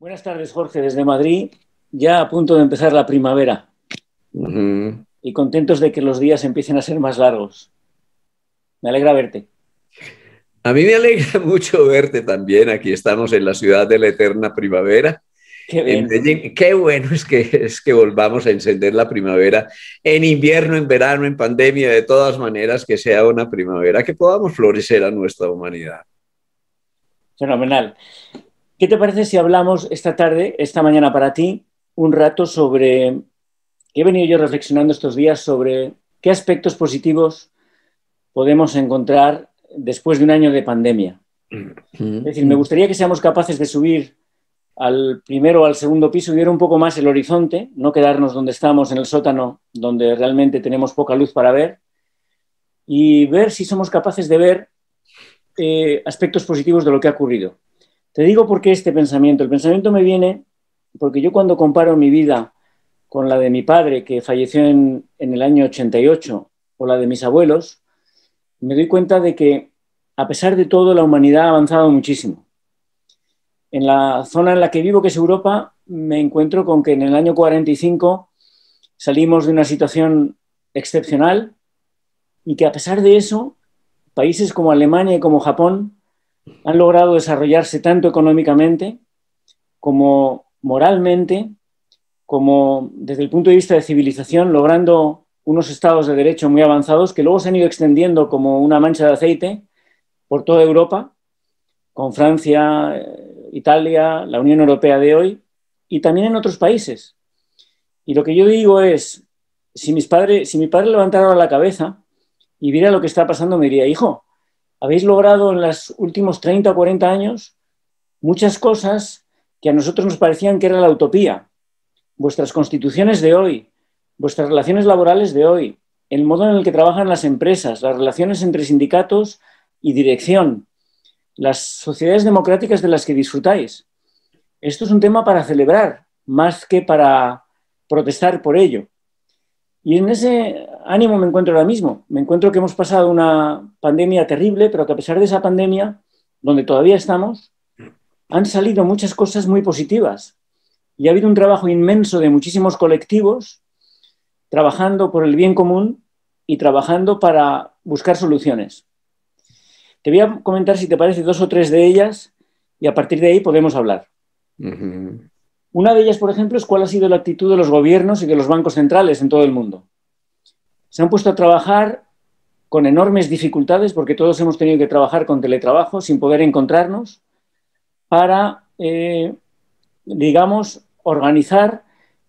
Buenas tardes, Jorge, desde Madrid, ya a punto de empezar la primavera. Y contentos de que los días empiecen a ser más largos. Me alegra verte. A mí me alegra mucho verte también. Aquí estamos en la ciudad de la eterna primavera. Qué, Qué bueno es que, es que volvamos a encender la primavera en invierno, en verano, en pandemia, de todas maneras, que sea una primavera, que podamos florecer a nuestra humanidad. Fenomenal. ¿Qué te parece si hablamos esta tarde, esta mañana para ti, un rato sobre... He venido yo reflexionando estos días sobre qué aspectos positivos podemos encontrar después de un año de pandemia. Mm. Es decir, me gustaría que seamos capaces de subir al primero o al segundo piso y ver un poco más el horizonte, no quedarnos donde estamos en el sótano, donde realmente tenemos poca luz para ver, y ver si somos capaces de ver eh, aspectos positivos de lo que ha ocurrido. Te digo por qué este pensamiento. El pensamiento me viene porque yo cuando comparo mi vida con la de mi padre, que falleció en el año 88, o la de mis abuelos, me doy cuenta de que, a pesar de todo, la humanidad ha avanzado muchísimo. En la zona en la que vivo, que es Europa, me encuentro con que en el año 45 salimos de una situación excepcional y que a pesar de eso, países como Alemania y como Japón han logrado desarrollarse tanto económicamente como moralmente, como desde el punto de vista de civilización, logrando unos estados de derecho muy avanzados que luego se han ido extendiendo como una mancha de aceite por toda Europa, con Francia, eh, Italia, la Unión Europea de hoy y también en otros países. Y lo que yo digo es, si, mis padres, si mi padre levantara la cabeza y viera lo que está pasando, me diría, hijo, habéis logrado en los últimos 30 o 40 años muchas cosas que a nosotros nos parecían que era la utopía. Vuestras constituciones de hoy, vuestras relaciones laborales de hoy, el modo en el que trabajan las empresas, las relaciones entre sindicatos y dirección, las sociedades democráticas de las que disfrutáis. Esto es un tema para celebrar, más que para protestar por ello. Y en ese ánimo me encuentro ahora mismo. Me encuentro que hemos pasado una pandemia terrible, pero que a pesar de esa pandemia, donde todavía estamos, han salido muchas cosas muy positivas. Y ha habido un trabajo inmenso de muchísimos colectivos trabajando por el bien común y trabajando para buscar soluciones. Te voy a comentar, si te parece, dos o tres de ellas y a partir de ahí podemos hablar. Una de ellas, por ejemplo, es cuál ha sido la actitud de los gobiernos y de los bancos centrales en todo el mundo. Se han puesto a trabajar con enormes dificultades, porque todos hemos tenido que trabajar con teletrabajo sin poder encontrarnos, para, eh, digamos, organizar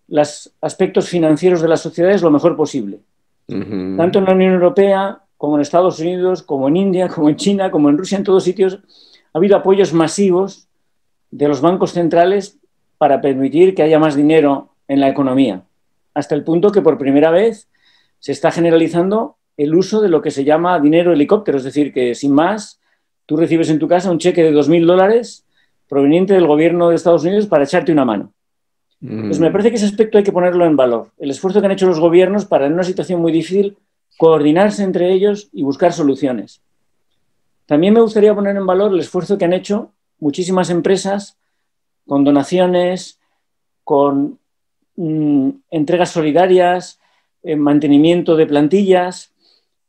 los aspectos financieros de las sociedades lo mejor posible. Tanto en la Unión Europea como en Estados Unidos, como en India, como en China, como en Rusia, en todos sitios, ha habido apoyos masivos de los bancos centrales para permitir que haya más dinero en la economía, hasta el punto que por primera vez se está generalizando el uso de lo que se llama dinero helicóptero, es decir, que sin más, tú recibes en tu casa un cheque de 2.000 dólares proveniente del gobierno de Estados Unidos para echarte una mano. Entonces mm. Pues me parece que ese aspecto hay que ponerlo en valor, el esfuerzo que han hecho los gobiernos para en una situación muy difícil coordinarse entre ellos y buscar soluciones. También me gustaría poner en valor el esfuerzo que han hecho muchísimas empresas con donaciones, con mm, entregas solidarias, en eh, mantenimiento de plantillas,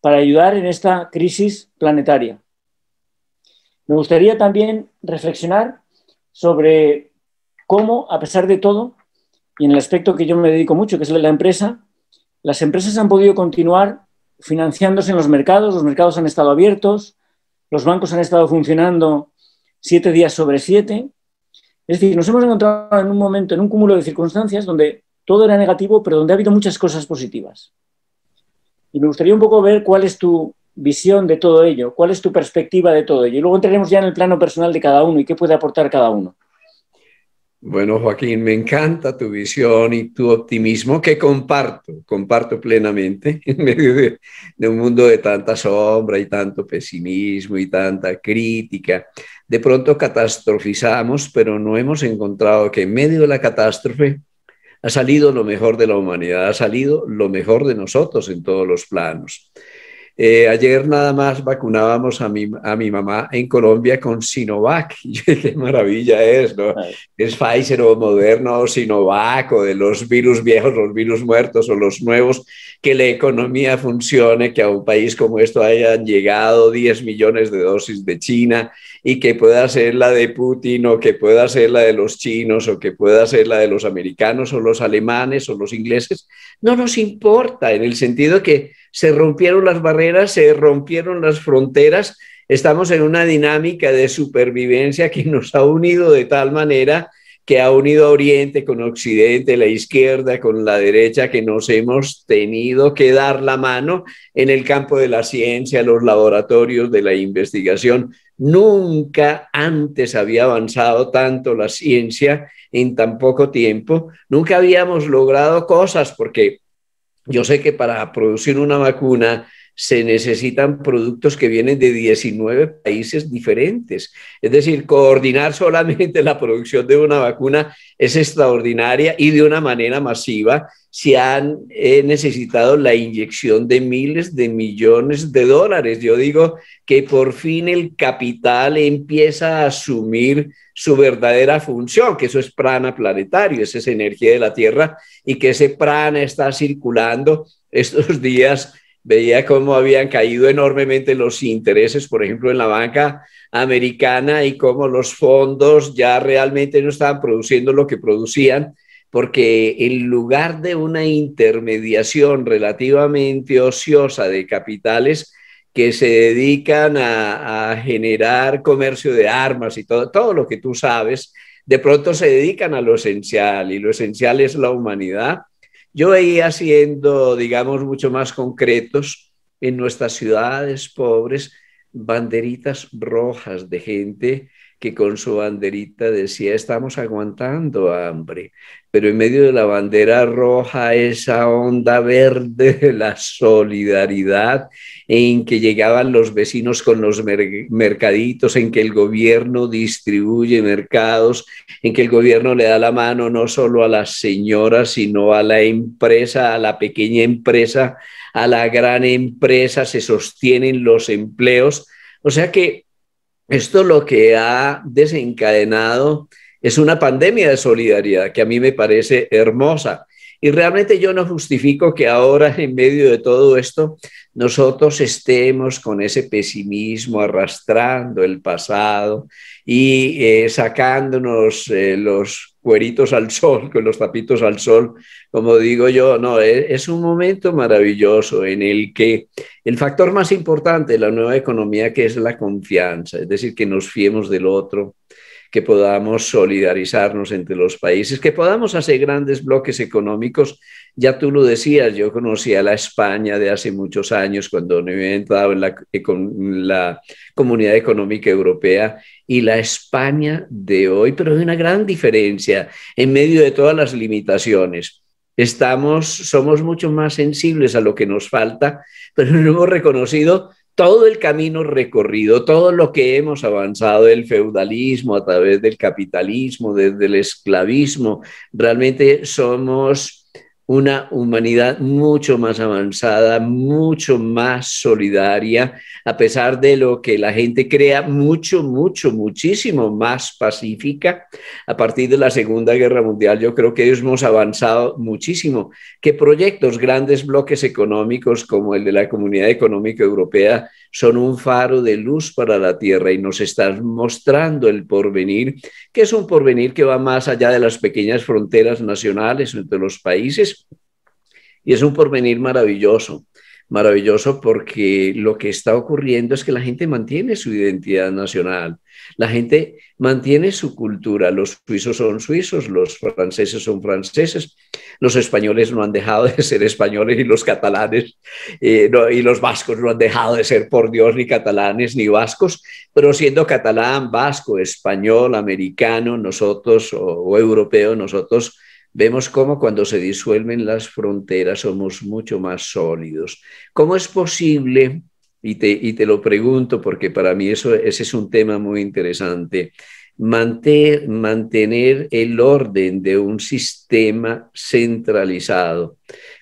para ayudar en esta crisis planetaria. Me gustaría también reflexionar sobre cómo, a pesar de todo, y en el aspecto que yo me dedico mucho, que es de la empresa, las empresas han podido continuar financiándose en los mercados, los mercados han estado abiertos, los bancos han estado funcionando siete días sobre siete, es decir, nos hemos encontrado en un momento, en un cúmulo de circunstancias donde todo era negativo, pero donde ha habido muchas cosas positivas. Y me gustaría un poco ver cuál es tu visión de todo ello, cuál es tu perspectiva de todo ello. Y luego entraremos ya en el plano personal de cada uno y qué puede aportar cada uno. Bueno, Joaquín, me encanta tu visión y tu optimismo que comparto, comparto plenamente en medio de, un mundo de tanta sombra y tanto pesimismo y tanta crítica. De pronto catastrofizamos, pero no hemos encontrado que en medio de la catástrofe ha salido lo mejor de la humanidad, ha salido lo mejor de nosotros en todos los planos. Eh, ayer nada más vacunábamos a mi, mamá en Colombia con Sinovac. ¡Qué maravilla es! ¿no? Es Pfizer o Moderna o Sinovac o de los virus viejos, los virus muertos o los nuevos, que la economía funcione, que a un país como esto hayan llegado 10 millones de dosis de China y que pueda ser la de Putin o que pueda ser la de los chinos o que pueda ser la de los americanos o los alemanes o los ingleses. No nos importa en el sentido que se rompieron las barreras, se rompieron las fronteras, estamos en una dinámica de supervivencia que nos ha unido de tal manera que ha unido a Oriente con Occidente, la izquierda con la derecha, que nos hemos tenido que dar la mano en el campo de la ciencia, los laboratorios de la investigación. Nunca antes había avanzado tanto la ciencia en tan poco tiempo. Nunca habíamos logrado cosas porque yo sé que para producir una vacuna se necesitan productos que vienen de 19 países diferentes. Es decir, coordinar solamente la producción de una vacuna es extraordinaria y de una manera masiva se han eh, necesitado la inyección de miles de millones de dólares. Yo digo que por fin el capital empieza a asumir su verdadera función, que eso es prana planetario, esa energía de la Tierra y que ese prana está circulando estos días veía cómo habían caído enormemente los intereses, por ejemplo, en la banca americana y cómo los fondos ya realmente no estaban produciendo lo que producían, porque en lugar de una intermediación relativamente ociosa de capitales que se dedican a, generar comercio de armas y todo, todo lo que tú sabes, de pronto se dedican a lo esencial y lo esencial es la humanidad yo veía siendo, digamos, mucho más concretos en nuestras ciudades pobres banderitas rojas de gente que con su banderita decía, estamos aguantando hambre, pero en medio de la bandera roja, esa onda verde de la solidaridad en que llegaban los vecinos con los mercaditos, en que el gobierno distribuye mercados, en que el gobierno le da la mano no solo a las señoras, sino a la empresa, a la pequeña empresa, a la gran empresa, se sostienen los empleos. O sea que esto lo que ha desencadenado es una pandemia de solidaridad que a mí me parece hermosa. Y realmente yo no justifico que ahora, en medio de todo esto, nosotros estemos con ese pesimismo arrastrando el pasado y eh, sacándonos eh, los cueritos al sol, con los tapitos al sol, como digo yo, no, e, es, un momento maravilloso en el que el factor más importante de la nueva economía que es la confianza, es decir, que nos fiemos del otro, que podamos solidarizarnos entre los países, que podamos hacer grandes bloques económicos. Ya tú lo decías, yo conocía la España de hace muchos años cuando no había entrado en eh, la, Comunidad Económica Europea y la España de hoy, pero hay una gran diferencia en medio de todas las limitaciones. Estamos, somos mucho más sensibles a lo que nos falta, pero no hemos reconocido todo el camino recorrido, todo lo que hemos avanzado el feudalismo a través del capitalismo, desde el esclavismo, realmente somos una humanidad mucho más avanzada, mucho más solidaria, a pesar de lo que la gente crea, mucho, mucho, muchísimo más pacífica. A partir de la Segunda Guerra Mundial, yo creo que hemos avanzado muchísimo, que proyectos, grandes bloques económicos como el de la Comunidad Económica Europea, son un faro de luz para la tierra y nos están mostrando el porvenir, que es un porvenir que va más allá de las pequeñas fronteras nacionales entre los países. Y es un porvenir maravilloso, maravilloso porque lo que está ocurriendo es que la gente mantiene su identidad nacional la gente mantiene su cultura. Los suizos son suizos, los franceses son franceses, los españoles no han dejado de ser españoles y los catalanes eh, y los vascos no han dejado de ser, por Dios, ni catalanes ni vascos, pero siendo catalán, vasco, español, americano, nosotros o, o europeo, nosotros vemos cómo cuando se disuelven las fronteras somos mucho más sólidos. ¿Cómo es posible? y te, lo pregunto porque para mí ese es un tema muy interesante. mantener el orden de un sistema centralizado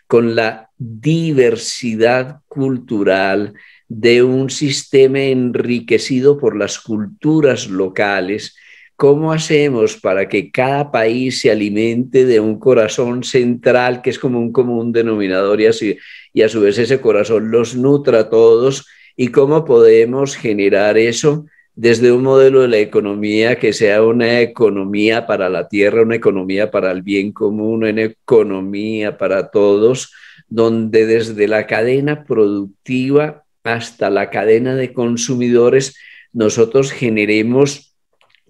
con la diversidad cultural de un sistema enriquecido por las culturas locales ¿Cómo hacemos para que cada país se alimente de un corazón central que es como un común denominador y, así, y a su vez ese corazón los nutra a todos? ¿Y cómo podemos generar eso desde un modelo de la economía que sea una economía para la tierra, una economía para el bien común, una economía para todos, donde desde la cadena productiva hasta la cadena de consumidores nosotros generemos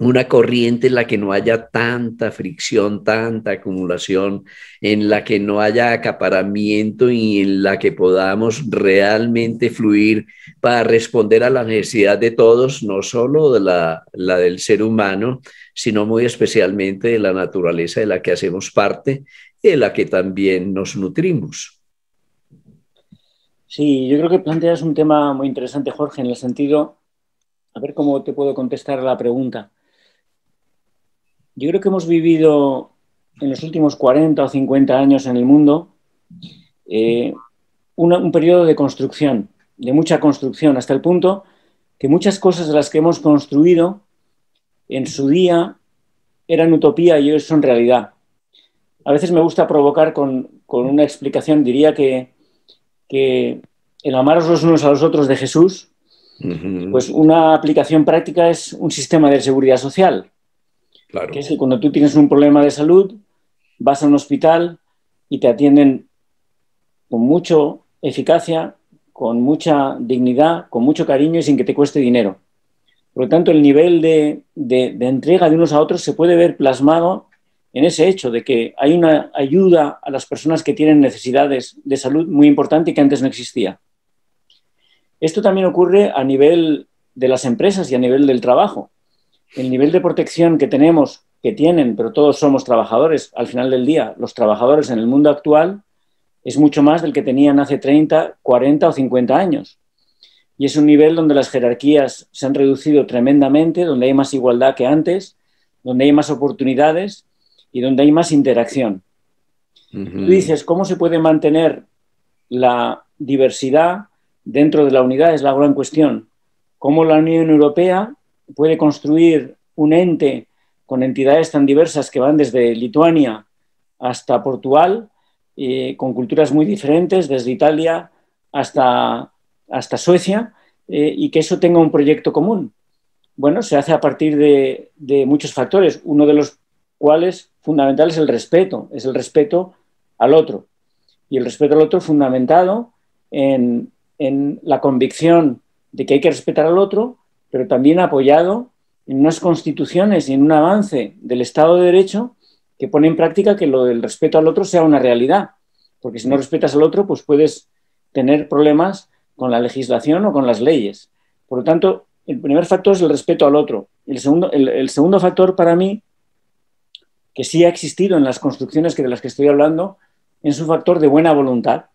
una corriente en la que no haya tanta fricción, tanta acumulación, en la que no haya acaparamiento y en la que podamos realmente fluir para responder a la necesidad de todos, no solo de la, del ser humano, sino muy especialmente de la naturaleza de la que hacemos parte, y de la que también nos nutrimos. Sí, yo creo que planteas un tema muy interesante, Jorge, en el sentido, a ver cómo te puedo contestar la pregunta. Yo creo que hemos vivido en los últimos 40 o 50 años en el mundo eh, un periodo de construcción, de mucha construcción, hasta el punto que muchas cosas de las que hemos construido en su día eran utopía y hoy son realidad. A veces me gusta provocar con, una explicación, diría que, que el amaros los unos a los otros de Jesús, pues una aplicación práctica es un sistema de seguridad social. Que cuando tú tienes un problema de salud, vas a un hospital y te atienden con mucha eficacia, con mucha dignidad, con mucho cariño y sin que te cueste dinero. Por lo tanto, el nivel de, de entrega de unos a otros se puede ver plasmado en ese hecho de que hay una ayuda a las personas que tienen necesidades de salud muy importante y que antes no existía. Esto también ocurre a nivel de las empresas y a nivel del trabajo el nivel de protección que tenemos, que tienen, pero todos somos trabajadores, al final del día, los trabajadores en el mundo actual es mucho más del que tenían hace 30, 40 o 50 años. Y es un nivel donde las jerarquías se han reducido tremendamente, donde hay más igualdad que antes, donde hay más oportunidades y donde hay más interacción. Tú dices, ¿cómo se puede mantener la diversidad dentro de la unidad? Es la gran cuestión. ¿Cómo la Unión Europea puede construir un ente con entidades tan diversas que van desde Lituania hasta Portugal, eh, con culturas muy diferentes, desde Italia hasta, hasta Suecia, eh, y que eso tenga un proyecto común. Bueno, se hace a partir de, muchos factores, uno de los cuales fundamental es el respeto, es el respeto al otro. Y el respeto al otro fundamentado en, en la convicción de que hay que respetar al otro, pero también apoyado en unas constituciones y en un avance del Estado de Derecho que pone en práctica que lo del respeto al otro sea una realidad. Porque si no respetas al otro, pues puedes tener problemas con la legislación o con las leyes. Por lo tanto, el primer factor es el respeto al otro. El segundo, el, segundo factor para mí, que sí ha existido en las construcciones que de las que estoy hablando, es un factor de buena voluntad.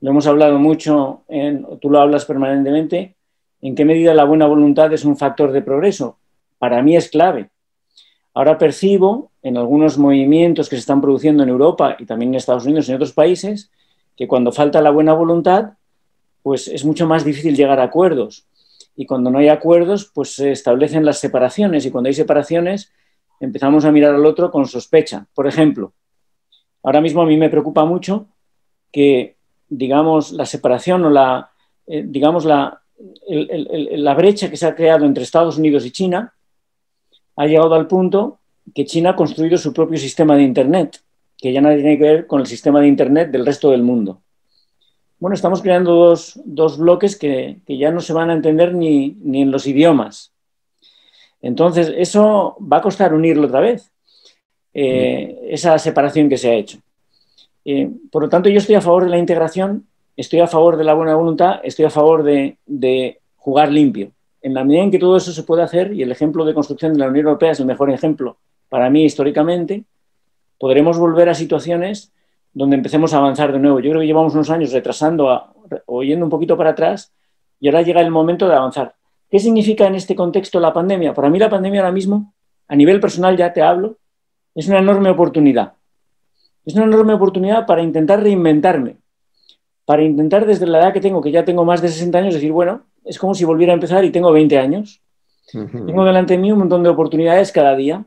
Lo hemos hablado mucho, en, tú lo hablas permanentemente, ¿En qué medida la buena voluntad es un factor de progreso? Para mí es clave. Ahora percibo en algunos movimientos que se están produciendo en Europa y también en Estados Unidos y en otros países que cuando falta la buena voluntad, pues es mucho más difícil llegar a acuerdos. Y cuando no hay acuerdos, pues se establecen las separaciones. Y cuando hay separaciones, empezamos a mirar al otro con sospecha. Por ejemplo, ahora mismo a mí me preocupa mucho que, digamos, la separación o la, eh, digamos, la, la brecha que se ha creado entre Estados Unidos y China ha llegado al punto que China ha construido su propio sistema de Internet, que ya no tiene que ver con el sistema de Internet del resto del mundo. Bueno, estamos creando dos, bloques que, ya no se van a entender ni, en los idiomas. Entonces, eso va a costar unirlo otra vez, eh, mm. esa separación que se ha hecho. Eh, por lo tanto, yo estoy a favor de la integración estoy a favor de la buena voluntad, estoy a favor de, jugar limpio. En la medida en que todo eso se puede hacer, y el ejemplo de construcción de la Unión Europea es el mejor ejemplo para mí históricamente, podremos volver a situaciones donde empecemos a avanzar de nuevo. Yo creo que llevamos unos años retrasando o yendo un poquito para atrás y ahora llega el momento de avanzar. ¿Qué significa en este contexto la pandemia? Para mí la pandemia ahora mismo, a nivel personal ya te hablo, es una enorme oportunidad. Es una enorme oportunidad para intentar reinventarme, para intentar desde la edad que tengo, que ya tengo más de 60 años, decir, bueno, es como si volviera a empezar y tengo 20 años. Tengo delante de mí un montón de oportunidades cada día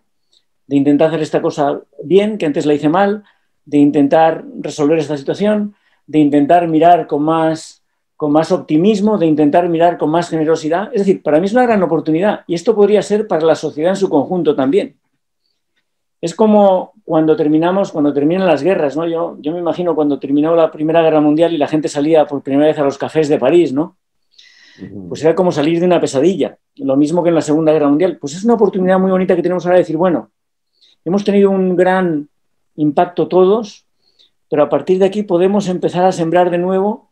de intentar hacer esta cosa bien, que antes la hice mal, de intentar resolver esta situación, de intentar mirar con más, con más optimismo, de intentar mirar con más generosidad. Es decir, para mí es una gran oportunidad y esto podría ser para la sociedad en su conjunto también. Es como cuando terminamos, cuando terminan las guerras, ¿no? Yo, yo me imagino cuando terminó la Primera Guerra Mundial y la gente salía por primera vez a los cafés de París, ¿no? Pues era como salir de una pesadilla, lo mismo que en la Segunda Guerra Mundial. Pues es una oportunidad muy bonita que tenemos ahora de decir, bueno, hemos tenido un gran impacto todos, pero a partir de aquí podemos empezar a sembrar de nuevo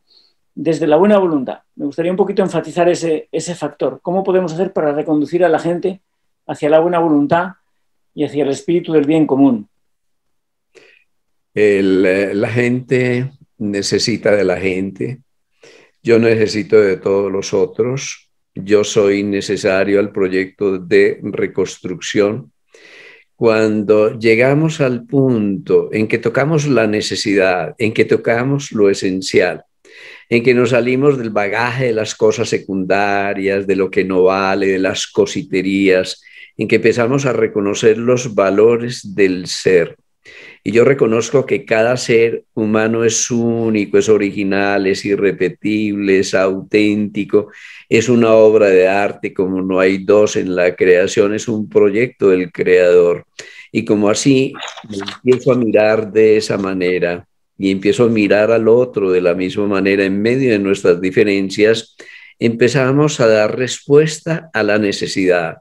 desde la buena voluntad. Me gustaría un poquito enfatizar ese factor. ¿Cómo podemos hacer para reconducir a la gente hacia la buena voluntad? y hacia el espíritu del bien común. Eh, la gente necesita de la gente, yo necesito de todos los otros, yo soy necesario al proyecto de reconstrucción. Cuando llegamos al punto en que tocamos la necesidad, en que tocamos lo esencial, en que nos salimos del bagaje de las cosas secundarias, de lo que no vale, de las cositerías, en que empezamos a reconocer los valores del ser. Y yo reconozco que cada ser humano es único, es original, es irrepetible, es auténtico, es una obra de arte como no hay dos en la creación, es un proyecto del creador. Y como así empiezo a mirar de esa manera y empiezo a mirar al otro de la misma manera en medio de nuestras diferencias, empezamos a dar respuesta a la necesidad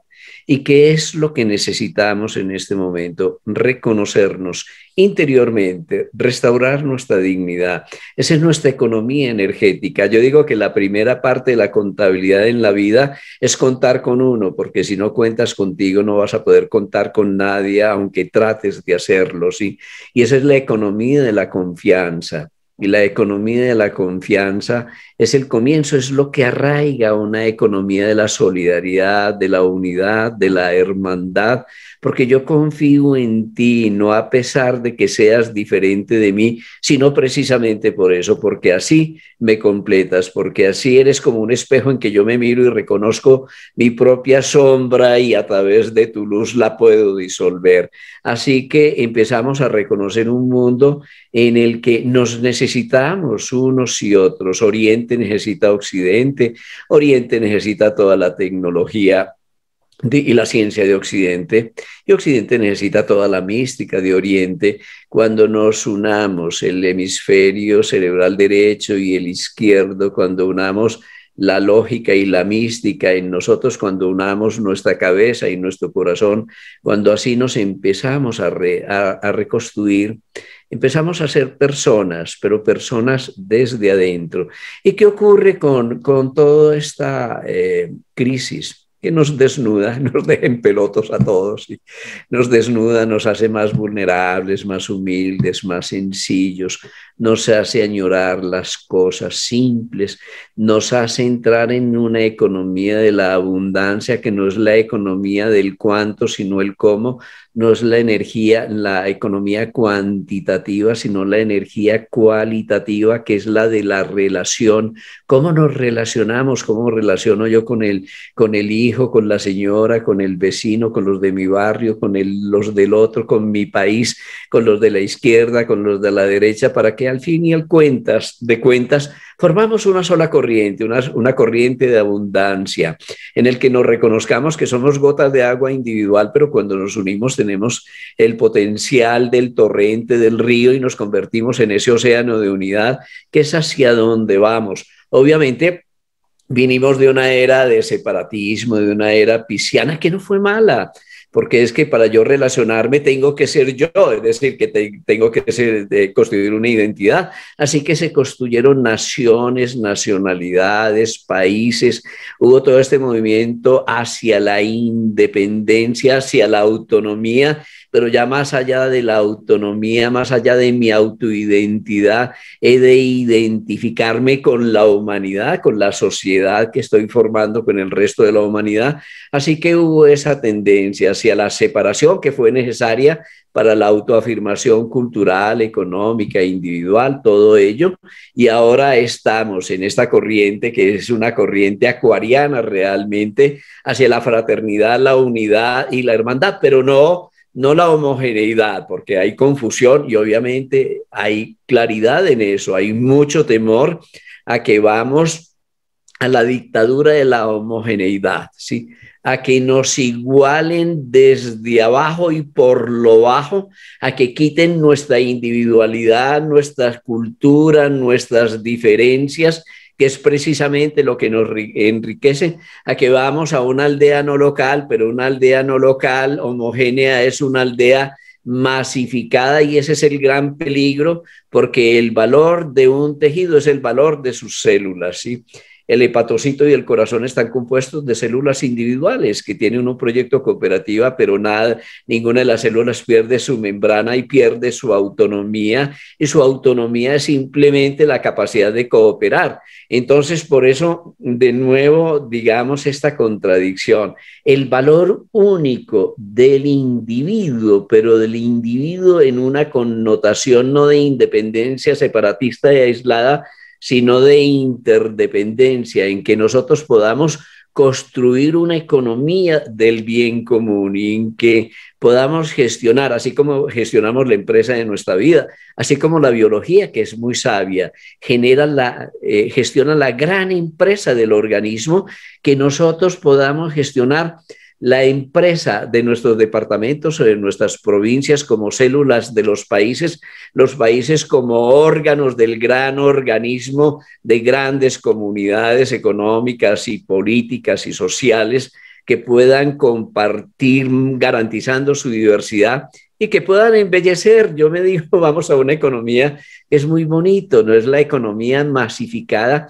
¿Y qué es lo que necesitamos en este momento? Reconocernos interiormente, restaurar nuestra dignidad. Esa es nuestra economía energética. Yo digo que la primera parte de la contabilidad en la vida es contar con uno, porque si no cuentas contigo no vas a poder contar con nadie, aunque trates de hacerlo, ¿sí? Y esa es la economía de la confianza. Y la economía de la confianza es el comienzo, es lo que arraiga una economía de la solidaridad, de la unidad, de la hermandad, porque yo confío en ti, no a pesar de que seas diferente de mí, sino precisamente por eso, porque así me completas, porque así eres como un espejo en que yo me miro y reconozco mi propia sombra y a través de tu luz la puedo disolver. Así que empezamos a reconocer un mundo en el que nos necesitamos unos y otros, oriente necesita Occidente, Oriente necesita toda la tecnología y la ciencia de Occidente. Y Occidente necesita toda la mística de Oriente. Cuando nos unamos el hemisferio cerebral derecho y el izquierdo, cuando unamos la lógica y la mística en nosotros, cuando unamos nuestra cabeza y nuestro corazón, cuando así nos empezamos a reconstruir, empezamos a ser personas, pero personas desde adentro. ¿Y qué ocurre con, toda esta eh, crisis? que nos desnuda, nos deja en pelotos a todos, y nos desnuda, nos hace más vulnerables, más humildes, más sencillos, nos hace añorar las cosas simples, nos hace entrar en una economía de la abundancia que no es la economía del cuánto, sino el cómo, no es la energía, la economía cuantitativa, sino la energía cualitativa, que es la de la relación. ¿Cómo nos relacionamos? ¿Cómo relaciono yo con el, con el hijo, con la señora, con el vecino, con los de mi barrio, con los del otro, con mi país, con los de la izquierda, con los de la derecha, para que al fin y al cuentas, de cuentas, Formamos una sola corriente, una, corriente de abundancia, en el que nos reconozcamos que somos gotas de agua individual, pero cuando nos unimos tenemos el potencial del torrente, del río y nos convertimos en ese océano de unidad que es hacia donde vamos. Obviamente, vinimos de una era de separatismo, de una era pisciana que no fue mala, porque es que para yo relacionarme tengo que ser yo, es decir, que tengo que construir una identidad. Así que se construyeron naciones, nacionalidades, países, hubo todo este movimiento hacia la independencia, hacia la autonomía pero ya más allá de la autonomía, más allá de mi autoidentidad, he de identificarme con la humanidad, con la sociedad que estoy formando, con el resto de la humanidad. Así que hubo esa tendencia hacia la separación que fue necesaria para la autoafirmación cultural, económica, individual, todo ello. Y ahora estamos en esta corriente que es una corriente acuariana realmente hacia la fraternidad, la unidad y la hermandad, pero no no la homogeneidad, porque hay confusión y obviamente hay claridad en eso, hay mucho temor a que vamos a la dictadura de la homogeneidad, ¿sí? a que nos igualen desde abajo y por lo bajo, a que quiten nuestra individualidad, nuestras culturas, nuestras diferencias que es precisamente lo que nos enriquece a que vamos a una aldea no local, pero una aldea no local homogénea es una aldea masificada y ese es el gran peligro porque el valor de un tejido es el valor de sus células. ¿sí? el hepatocito y el corazón están compuestos de células individuales que tienen un proyecto cooperativa, pero nada, ninguna de las células pierde su membrana y pierde su autonomía, y su autonomía es simplemente la capacidad de cooperar. Entonces, por eso, de nuevo, digamos esta contradicción, el valor único del individuo, pero del individuo en una connotación no de independencia separatista y aislada, sino de interdependencia, en que nosotros podamos construir una economía del bien común y en que podamos gestionar, así como gestionamos la empresa de nuestra vida, así como la biología, que es muy sabia, genera la, eh, gestiona la gran empresa del organismo, que nosotros podamos gestionar la empresa de nuestros departamentos o de nuestras provincias como células de los países, los países como órganos del gran organismo de grandes comunidades económicas y políticas y sociales que puedan compartir garantizando su diversidad y que puedan embellecer. Yo me digo, vamos a una economía, es muy bonito, no es la economía masificada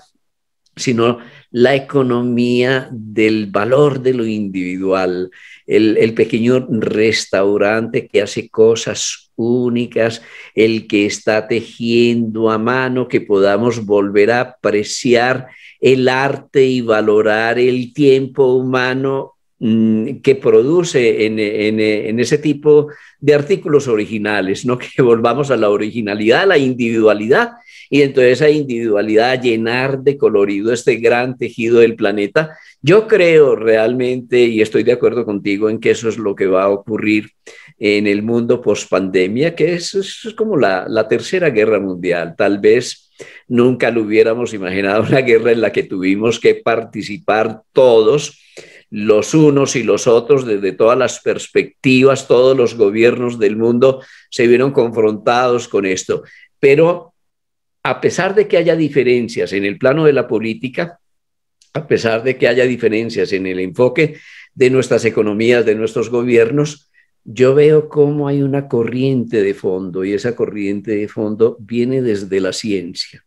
sino la economía del valor de lo individual, el, pequeño restaurante que hace cosas únicas, el que está tejiendo a mano, que podamos volver a apreciar el arte y valorar el tiempo humano mm, que produce en, en ese tipo de artículos originales, ¿no? que volvamos a la originalidad, a la individualidad y entonces esa individualidad llenar de colorido este gran tejido del planeta. Yo creo realmente, y estoy de acuerdo contigo en que eso es lo que va a ocurrir en el mundo post-pandemia, que es, como la, la tercera guerra mundial, tal vez. Nunca lo hubiéramos imaginado una guerra en la que tuvimos que participar todos, los unos y los otros, desde todas las perspectivas, todos los gobiernos del mundo se vieron confrontados con esto. Pero a pesar de que haya diferencias en el plano de la política, a pesar de que haya diferencias en el enfoque de nuestras economías, de nuestros gobiernos, yo veo cómo hay una corriente de fondo y esa corriente de fondo viene desde la ciencia,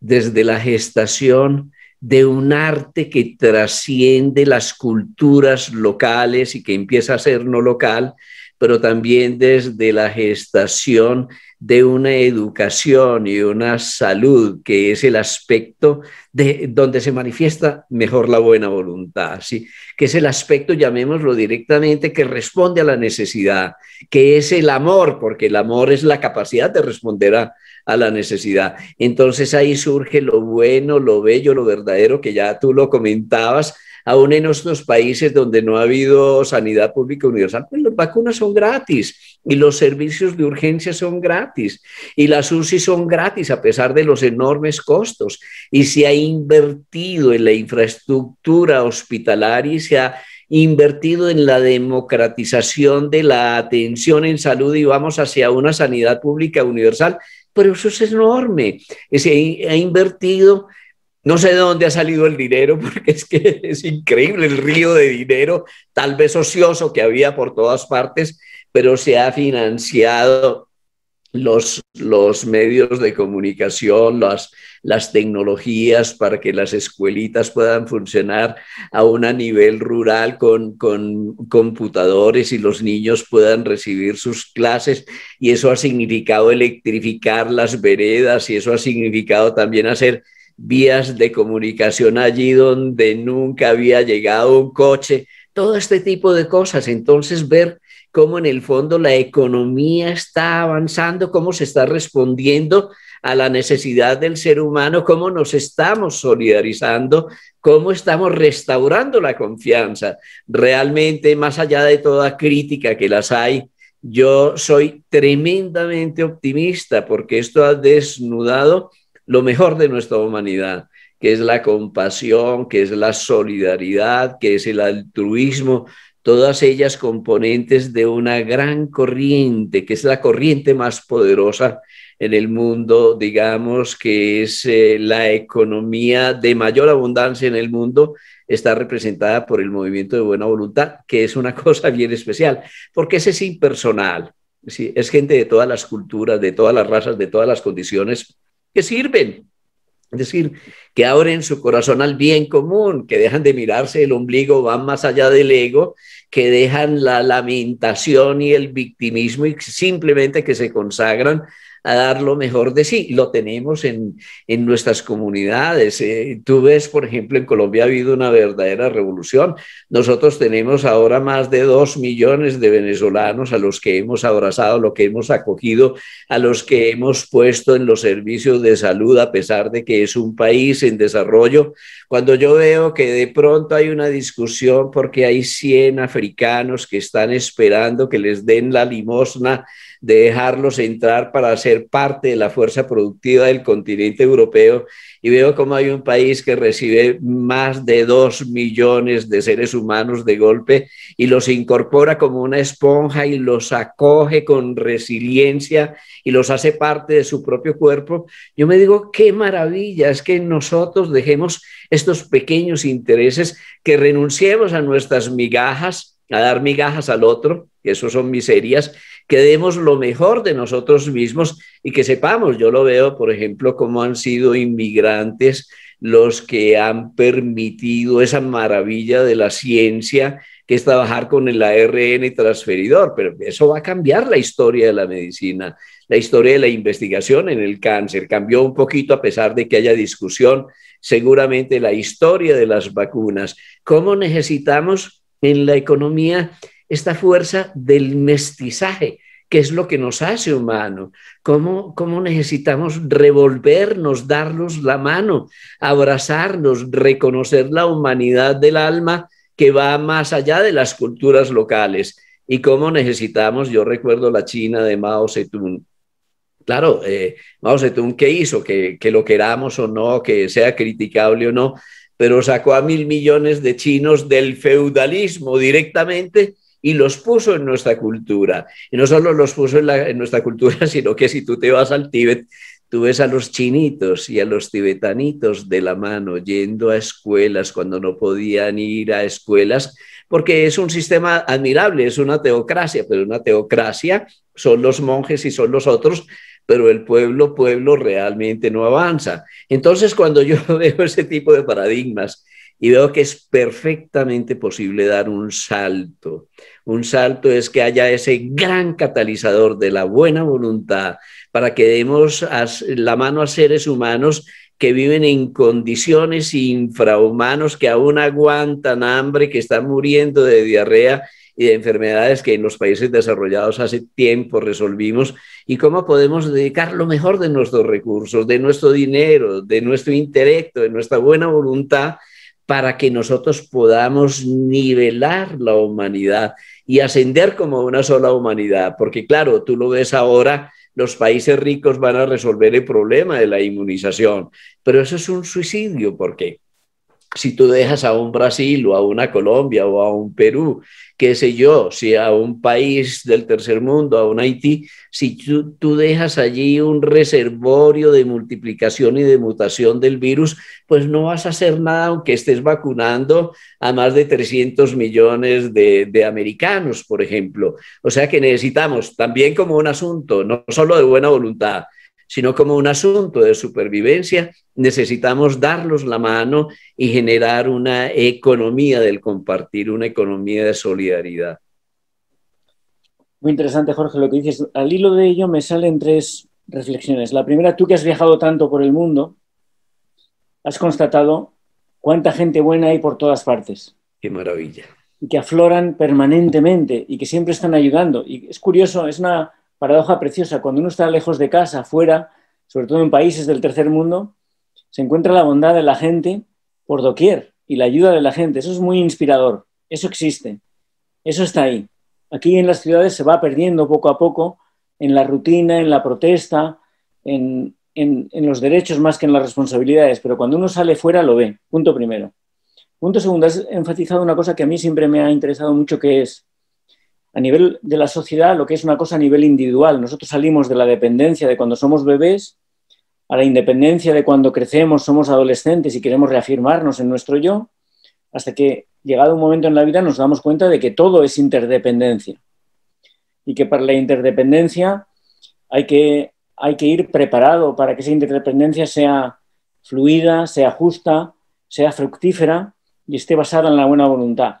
desde la gestación de un arte que trasciende las culturas locales y que empieza a ser no local, pero también desde la gestación de una educación y una salud que es el aspecto de donde se manifiesta mejor la buena voluntad, ¿sí? que es el aspecto, llamémoslo directamente, que responde a la necesidad, que es el amor, porque el amor es la capacidad de responder a, a la necesidad. Entonces ahí surge lo bueno, lo bello, lo verdadero, que ya tú lo comentabas, aún en otros países donde no ha habido sanidad pública universal, pues las vacunas son gratis y los servicios de urgencia son gratis y las UCI son gratis a pesar de los enormes costos y se ha invertido en la infraestructura hospitalaria y se ha invertido en la democratización de la atención en salud y vamos hacia una sanidad pública universal, pero eso es enorme. Se ha invertido no sé de dónde ha salido el dinero, porque es que es increíble el río de dinero, tal vez ocioso, que había por todas partes, pero se ha financiado los, los medios de comunicación, las, las tecnologías para que las escuelitas puedan funcionar a un nivel rural con, con computadores y los niños puedan recibir sus clases. Y eso ha significado electrificar las veredas y eso ha significado también hacer vías de comunicación allí donde nunca había llegado un coche, todo este tipo de cosas. Entonces, ver cómo en el fondo la economía está avanzando, cómo se está respondiendo a la necesidad del ser humano, cómo nos estamos solidarizando, cómo estamos restaurando la confianza. Realmente, más allá de toda crítica que las hay, yo soy tremendamente optimista porque esto ha desnudado lo mejor de nuestra humanidad, que es la compasión, que es la solidaridad, que es el altruismo, todas ellas componentes de una gran corriente, que es la corriente más poderosa en el mundo, digamos, que es eh, la economía de mayor abundancia en el mundo, está representada por el movimiento de buena voluntad, que es una cosa bien especial, porque ese es impersonal, ¿sí? es gente de todas las culturas, de todas las razas, de todas las condiciones, que sirven. Es decir, que abren su corazón al bien común, que dejan de mirarse el ombligo, van más allá del ego, que dejan la lamentación y el victimismo y simplemente que se consagran a dar lo mejor de sí. Lo tenemos en, nuestras comunidades. Eh, tú ves, por ejemplo, en Colombia ha habido una verdadera revolución. Nosotros tenemos ahora más de dos millones de venezolanos a los que hemos abrazado, a los que hemos acogido, a los que hemos puesto en los servicios de salud, a pesar de que es un país en desarrollo. Cuando yo veo que de pronto hay una discusión porque hay cien africanos que están esperando que les den la limosna de dejarlos entrar para ser parte de la fuerza productiva del continente europeo. Y veo cómo hay un país que recibe más de dos millones de seres humanos de golpe y los incorpora como una esponja y los acoge con resiliencia y los hace parte de su propio cuerpo. Yo me digo, qué maravilla es que nosotros dejemos estos pequeños intereses, que renunciemos a nuestras migajas, a dar migajas al otro, que eso son miserias, que demos lo mejor de nosotros mismos y que sepamos, yo lo veo, por ejemplo, cómo han sido inmigrantes los que han permitido esa maravilla de la ciencia que es trabajar con el ARN transferidor, pero eso va a cambiar la historia de la medicina, la historia de la investigación en el cáncer. Cambió un poquito a pesar de que haya discusión, seguramente la historia de las vacunas. ¿Cómo necesitamos en la economía esta fuerza del mestizaje, que es lo que nos hace humano. ¿Cómo, cómo necesitamos revolvernos, darnos la mano, abrazarnos, reconocer la humanidad del alma que va más allá de las culturas locales? ¿Y cómo necesitamos, yo recuerdo la China de Mao Zedong, Claro, eh, Mao Zedong, ¿qué hizo? Que, que, lo queramos o no, que sea criticable o no, pero sacó a mil millones de chinos del feudalismo directamente y los puso en nuestra cultura. Y no solo los puso en, nuestra cultura, sino que si tú te vas al Tíbet, tú ves a los chinitos y a los tibetanitos de la mano yendo a escuelas cuando no podían ir a escuelas, porque es un sistema admirable, es una teocracia, pero una teocracia son los monjes y son los otros, pero el pueblo, pueblo realmente no avanza. Entonces, cuando yo veo ese tipo de paradigmas, y veo que es perfectamente posible dar un salto. Un salto es que haya ese gran catalizador de la buena voluntad para que demos la mano a seres humanos que viven en condiciones infrahumanos, que aún aguantan hambre, que están muriendo de diarrea y de enfermedades que en los países desarrollados hace tiempo resolvimos y cómo podemos dedicar lo mejor de nuestros recursos, de nuestro dinero, de nuestro intelecto, de nuestra buena voluntad para que nosotros podamos nivelar la humanidad y ascender como una sola humanidad. Porque claro, tú lo ves ahora, los países ricos van a resolver el problema de la inmunización, pero eso es un suicidio. ¿Por qué? si tú dejas a un Brasil o a una Colombia o a un Perú, qué sé yo, si a un país del tercer mundo, a un Haití, si tú, dejas allí un reservorio de multiplicación y de mutación del virus, pues no vas a hacer nada aunque estés vacunando a más de 300 millones de americanos, por ejemplo. O sea que necesitamos también como un asunto, no solo de buena voluntad, sino como un asunto de supervivencia, necesitamos darlos la mano y generar una economía del compartir, una economía de solidaridad. Muy interesante, Jorge, lo que dices. Al hilo de ello me salen tres reflexiones. La primera, tú que has viajado tanto por el mundo, has constatado cuánta gente buena hay por todas partes. Qué maravilla. Y que afloran permanentemente y que siempre están ayudando. Y es curioso, es una paradoja preciosa. Cuando uno está lejos de casa, fuera, sobre todo en países del tercer mundo, se encuentra la bondad de la gente por doquier y la ayuda de la gente. Eso es muy inspirador. Eso existe. Eso está ahí. Aquí en las ciudades se va perdiendo poco a poco en la rutina, en la protesta, en, en los derechos más que en las responsabilidades. Pero cuando uno sale fuera lo ve. Punto primero. Punto segundo, has enfatizado una cosa que a mí siempre me ha interesado mucho, que es a nivel de la sociedad lo que es una cosa a nivel individual. Nosotros salimos de la dependencia de cuando somos bebés a la independencia de cuando crecemos, somos adolescentes y queremos reafirmarnos en nuestro yo, hasta que llegado un momento en la vida nos damos cuenta de que todo es interdependencia y que para la interdependencia hay que, hay que ir preparado para que esa interdependencia sea fluida, sea justa, sea fructífera y esté basada en la buena voluntad.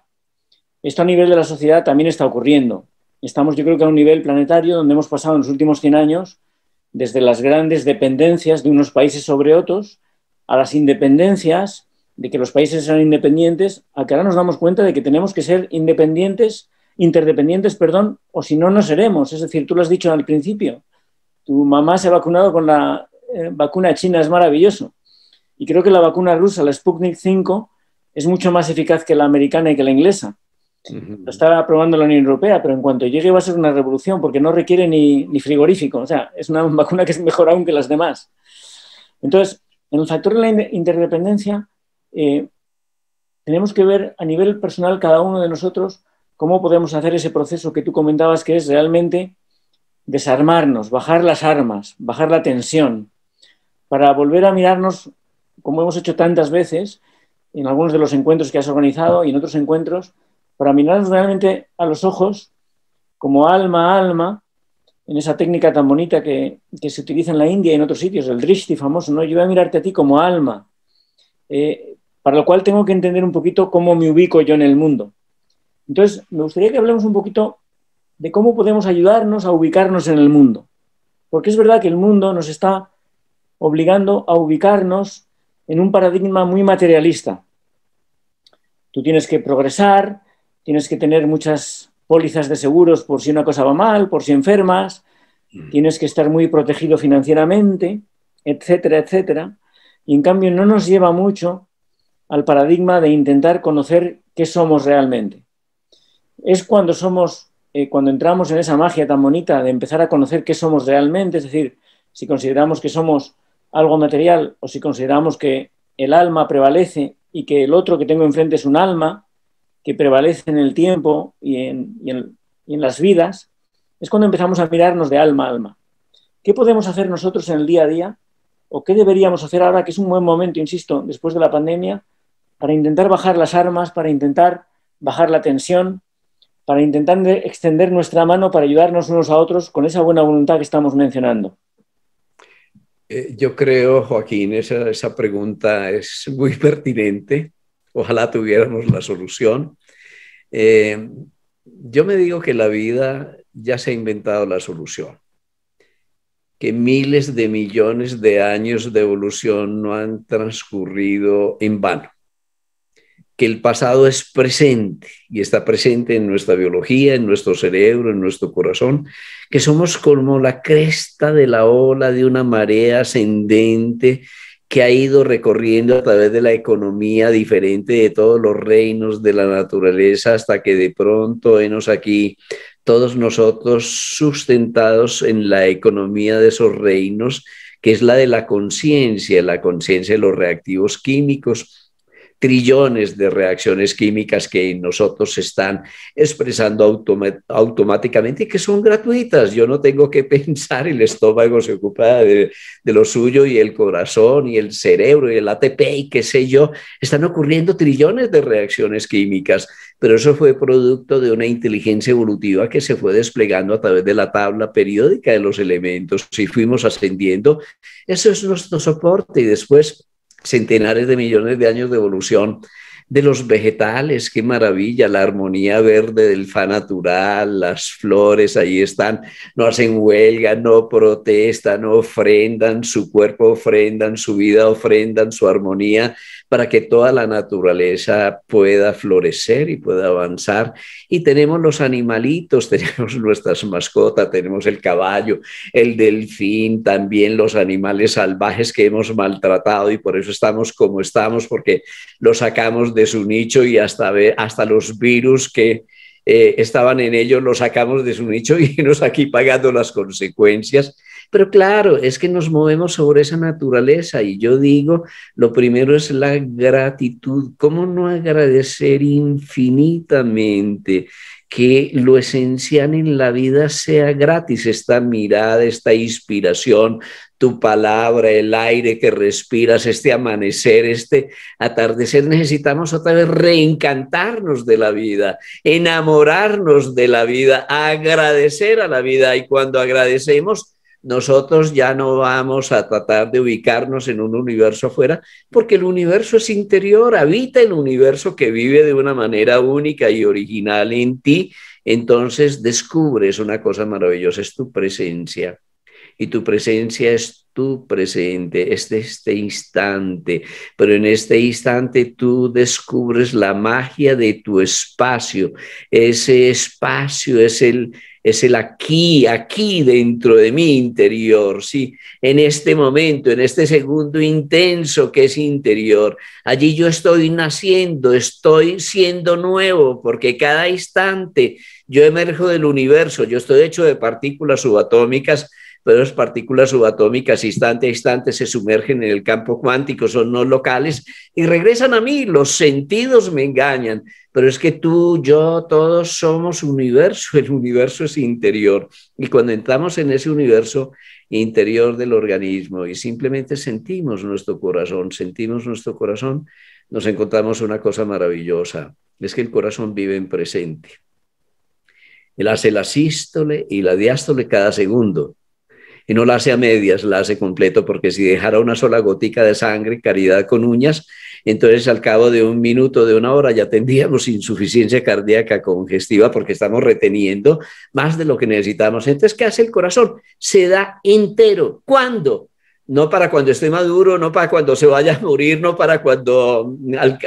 Esto a nivel de la sociedad también está ocurriendo. Estamos, yo creo que a un nivel planetario donde hemos pasado en los últimos 100 años desde las grandes dependencias de unos países sobre otros a las independencias, de que los países sean independientes, a que ahora nos damos cuenta de que tenemos que ser independientes, interdependientes, perdón, o si no, no seremos. Es decir, tú lo has dicho al principio, tu mamá se ha vacunado con la eh, vacuna china, es maravilloso. Y creo que la vacuna rusa, la Sputnik 5, es mucho más eficaz que la americana y que la inglesa. Lo está aprobando la Unión Europea, pero en cuanto llegue va a ser una revolución porque no requiere ni, frigorífico. O sea, es una vacuna que es mejor aún que las demás. Entonces, en el factor de la interdependencia, eh, tenemos que ver a nivel personal cada uno de nosotros cómo podemos hacer ese proceso que tú comentabas, que es realmente desarmarnos, bajar las armas, bajar la tensión, para volver a mirarnos, como hemos hecho tantas veces, en algunos de los encuentros que has organizado y en otros encuentros, para mirarnos realmente a los ojos, como alma alma, en esa técnica tan bonita que, se utiliza en la India y en otros sitios, el drishti famoso, ¿no? Yo voy a mirarte a ti como alma, eh, para lo cual tengo que entender un poquito cómo me ubico yo en el mundo. Entonces, me gustaría que hablemos un poquito de cómo podemos ayudarnos a ubicarnos en el mundo. Porque es verdad que el mundo nos está obligando a ubicarnos en un paradigma muy materialista. Tú tienes que progresar, tienes que tener muchas pólizas de seguros por si una cosa va mal, por si enfermas, mm. tienes que estar muy protegido financieramente, etcétera, etcétera. Y en cambio no nos lleva mucho al paradigma de intentar conocer qué somos realmente. Es cuando somos, eh, cuando entramos en esa magia tan bonita de empezar a conocer qué somos realmente, es decir, si consideramos que somos algo material o si consideramos que el alma prevalece y que el otro que tengo enfrente es un alma, que prevalece en el tiempo y en, las vidas, es cuando empezamos a mirarnos de alma a alma. ¿Qué podemos hacer nosotros en el día a día? ¿O qué deberíamos hacer ahora, que es un buen momento, insisto, después de la pandemia, para intentar bajar las armas, para intentar bajar la tensión, para intentar extender nuestra mano para ayudarnos unos a otros con esa buena voluntad que estamos mencionando? Eh, yo creo, Joaquín, esa, esa pregunta es muy pertinente Ojalá tuviéramos la solución. Eh, yo me digo que la vida ya se ha inventado la solución, que miles de millones de años de evolución no han transcurrido en vano, que el pasado es presente y está presente en nuestra biología, en nuestro cerebro, en nuestro corazón, que somos como la cresta de la ola de una marea ascendente que ha ido recorriendo a través de la economía diferente de todos los reinos de la naturaleza hasta que de pronto hemos aquí todos nosotros sustentados en la economía de esos reinos, que es la de la conciencia, la conciencia de los reactivos químicos, trillones de reacciones químicas que en nosotros se están expresando automáticamente y que son gratuitas. Yo no tengo que pensar, el estómago se ocupa de, lo suyo y el corazón y el cerebro y el ATP y qué sé yo. Están ocurriendo trillones de reacciones químicas, pero eso fue producto de una inteligencia evolutiva que se fue desplegando a través de la tabla periódica de los elementos y fuimos ascendiendo. Eso es nuestro soporte y después centenares de millones de años de evolución de los vegetales, qué maravilla, la armonía verde del fa natural, las flores ahí están, no hacen huelga, no protestan, ofrendan su cuerpo, ofrendan su vida, ofrendan su armonía para que toda la naturaleza pueda florecer y pueda avanzar. Y tenemos los animalitos, tenemos nuestras mascotas, tenemos el caballo, el delfín, también los animales salvajes que hemos maltratado y por eso estamos como estamos, porque los sacamos de su nicho y hasta, hasta los virus que, eh, estaban en ellos, los sacamos de su nicho y nos aquí pagando las consecuencias. Pero claro, es que nos movemos sobre esa naturaleza y yo digo, lo primero es la gratitud. ¿Cómo no agradecer infinitamente que lo esencial en la vida sea gratis, esta mirada, esta inspiración, tu palabra, el aire que respiras, este amanecer, este atardecer. Necesitamos otra vez reencantarnos de la vida, enamorarnos de la vida, agradecer a la vida y cuando agradecemos nosotros ya no vamos a tratar de ubicarnos en un universo afuera, porque el universo es interior, habita el universo que vive de una manera única y original en ti, entonces descubres una cosa maravillosa, es tu presencia. Y tu presencia es tu presente, es de este instante, pero en este instante tú descubres la magia de tu espacio. Ese espacio es el es el aquí, aquí dentro de mi interior, sí, en este momento, en este segundo intenso que es interior. Allí yo estoy naciendo, estoy siendo nuevo, porque cada instante yo emerjo del universo, yo estoy hecho de partículas subatómicas pero las partículas subatómicas instante a instante se sumergen en el campo cuántico, son no locales y regresan a mí. Los sentidos me engañan, pero es que tú, yo, todos somos universo, el universo es interior. Y cuando entramos en ese universo interior del organismo y simplemente sentimos nuestro corazón, sentimos nuestro corazón, nos encontramos una cosa maravillosa, es que el corazón vive en presente. Él hace la sístole y la diástole cada segundo y no la hace a medias, la hace completo, porque si dejara una sola gotica de sangre, caridad con uñas, entonces al cabo de un minuto, de una hora, ya tendríamos insuficiencia cardíaca congestiva porque estamos reteniendo más de lo que necesitamos. Entonces, ¿qué hace el corazón? Se da entero. ¿Cuándo? no para cuando esté maduro, no para cuando se vaya a morir, no para cuando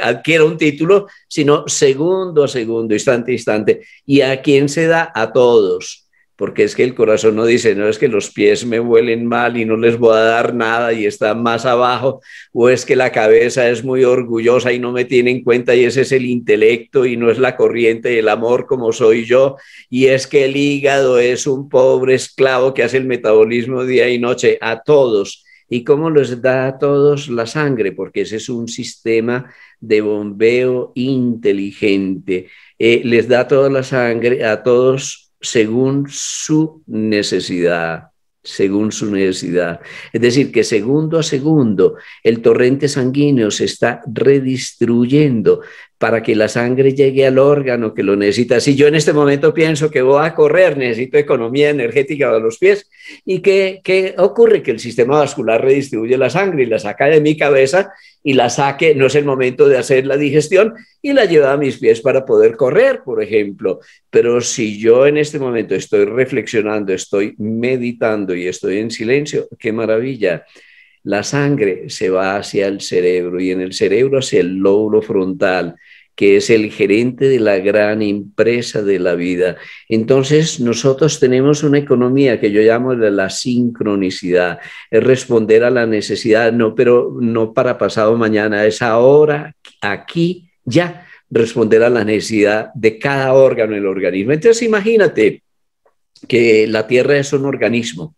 adquiera un título, sino segundo a segundo, instante a instante. ¿Y a quién se da? A todos porque es que el corazón no dice, no es que los pies me huelen mal y no les voy a dar nada y están más abajo, o es que la cabeza es muy orgullosa y no me tiene en cuenta y ese es el intelecto y no es la corriente y el amor como soy yo, y es que el hígado es un pobre esclavo que hace el metabolismo día y noche a todos. ¿Y cómo les da a todos la sangre? Porque ese es un sistema de bombeo inteligente. Eh, les da toda la sangre a todos según su necesidad, según su necesidad. Es decir, que segundo a segundo el torrente sanguíneo se está redistribuyendo para que la sangre llegue al órgano que lo necesita. Si yo en este momento pienso que voy a correr, necesito economía energética de los pies, ¿y qué, qué ocurre? Que el sistema vascular redistribuye la sangre y la saca de mi cabeza y la saque, no es el momento de hacer la digestión, y la lleva a mis pies para poder correr, por ejemplo. Pero si yo en este momento estoy reflexionando, estoy meditando y estoy en silencio, qué maravilla la sangre se va hacia el cerebro y en el cerebro hacia el lóbulo frontal, que es el gerente de la gran empresa de la vida. Entonces nosotros tenemos una economía que yo llamo de la sincronicidad, es responder a la necesidad, no, pero no para pasado mañana, es ahora, aquí, ya, responder a la necesidad de cada órgano del organismo. Entonces imagínate que la Tierra es un organismo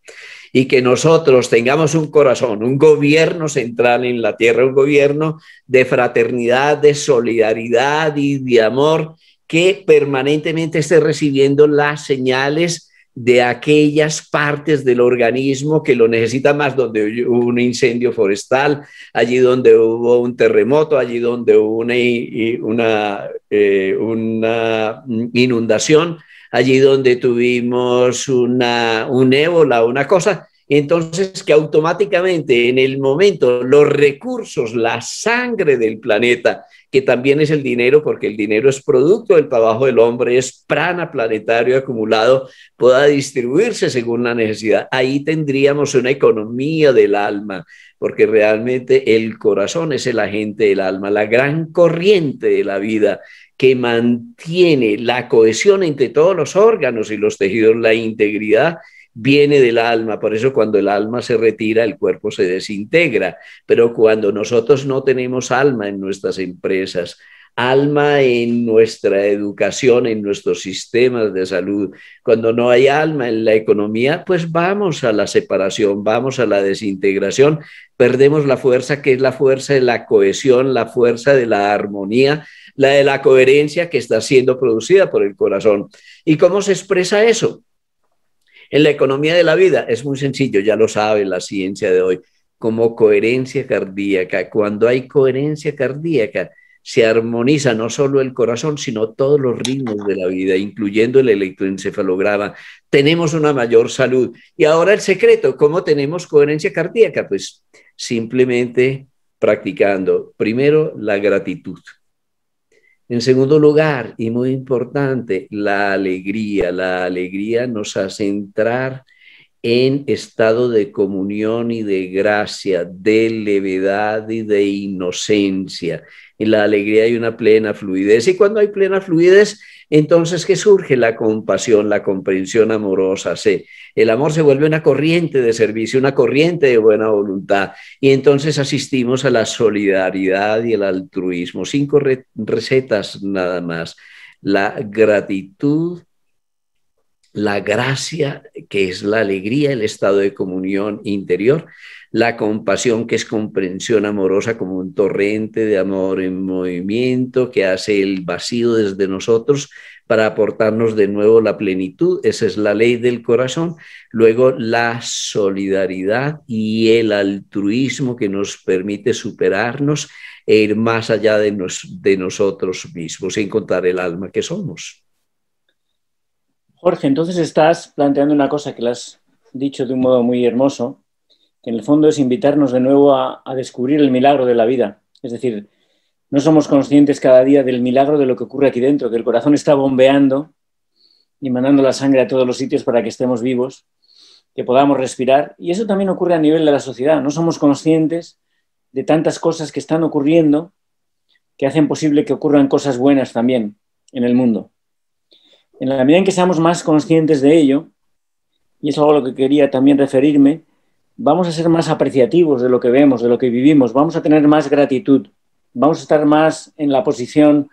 y que nosotros tengamos un corazón, un gobierno central en la tierra, un gobierno de fraternidad, de solidaridad y de amor que permanentemente esté recibiendo las señales de aquellas partes del organismo que lo necesitan más, donde hubo un incendio forestal, allí donde hubo un terremoto, allí donde hubo una, una, eh, una inundación, allí donde tuvimos una, un ébola, una cosa. Entonces, que automáticamente en el momento los recursos, la sangre del planeta, que también es el dinero, porque el dinero es producto del trabajo del hombre, es prana planetario acumulado, pueda distribuirse según la necesidad. Ahí tendríamos una economía del alma, porque realmente el corazón es el agente del alma, la gran corriente de la vida que mantiene la cohesión entre todos los órganos y los tejidos, la integridad viene del alma, por eso cuando el alma se retira, el cuerpo se desintegra, pero cuando nosotros no tenemos alma en nuestras empresas, alma en nuestra educación, en nuestros sistemas de salud. Cuando no hay alma en la economía, pues vamos a la separación, vamos a la desintegración, perdemos la fuerza que es la fuerza de la cohesión, la fuerza de la armonía, la de la coherencia que está siendo producida por el corazón. ¿Y cómo se expresa eso? En la economía de la vida es muy sencillo, ya lo sabe la ciencia de hoy, como coherencia cardíaca. Cuando hay coherencia cardíaca, se armoniza no solo el corazón, sino todos los ritmos de la vida, incluyendo el electroencefalograma. Tenemos una mayor salud. Y ahora el secreto, ¿cómo tenemos coherencia cardíaca? Pues simplemente practicando, primero, la gratitud. En segundo lugar, y muy importante, la alegría. La alegría nos hace entrar en estado de comunión y de gracia, de levedad y de inocencia. En la alegría hay una plena fluidez y cuando hay plena fluidez entonces, ¿qué surge? La compasión, la comprensión amorosa. Se, el amor se vuelve una corriente de servicio, una corriente de buena voluntad. Y entonces asistimos a la solidaridad y el altruismo. Cinco recetas nada más. La gratitud, la gracia, que es la alegría, el estado de comunión interior, la compasión que es comprensión amorosa como un torrente de amor en movimiento que hace el vacío desde nosotros para aportarnos de nuevo la plenitud. Esa es la ley del corazón. Luego la solidaridad y el altruismo que nos permite superarnos e ir más allá de, de nosotros mismos y encontrar el alma que somos. Jorge, entonces estás planteando una cosa que la has dicho de un modo muy hermoso, en el fondo es invitarnos de nuevo a, descubrir el milagro de la vida. Es decir, no somos conscientes cada día del milagro de lo que ocurre aquí dentro, que el corazón está bombeando y mandando la sangre a todos los sitios para que estemos vivos, que podamos respirar. Y eso también ocurre a nivel de la sociedad. No somos conscientes de tantas cosas que están ocurriendo que hacen posible que ocurran cosas buenas también en el mundo. En la medida en que seamos más conscientes de ello, y eso es algo a lo que quería también referirme, vamos a ser más apreciativos de lo que vemos, de lo que vivimos, vamos a tener más gratitud, vamos a estar más en la posición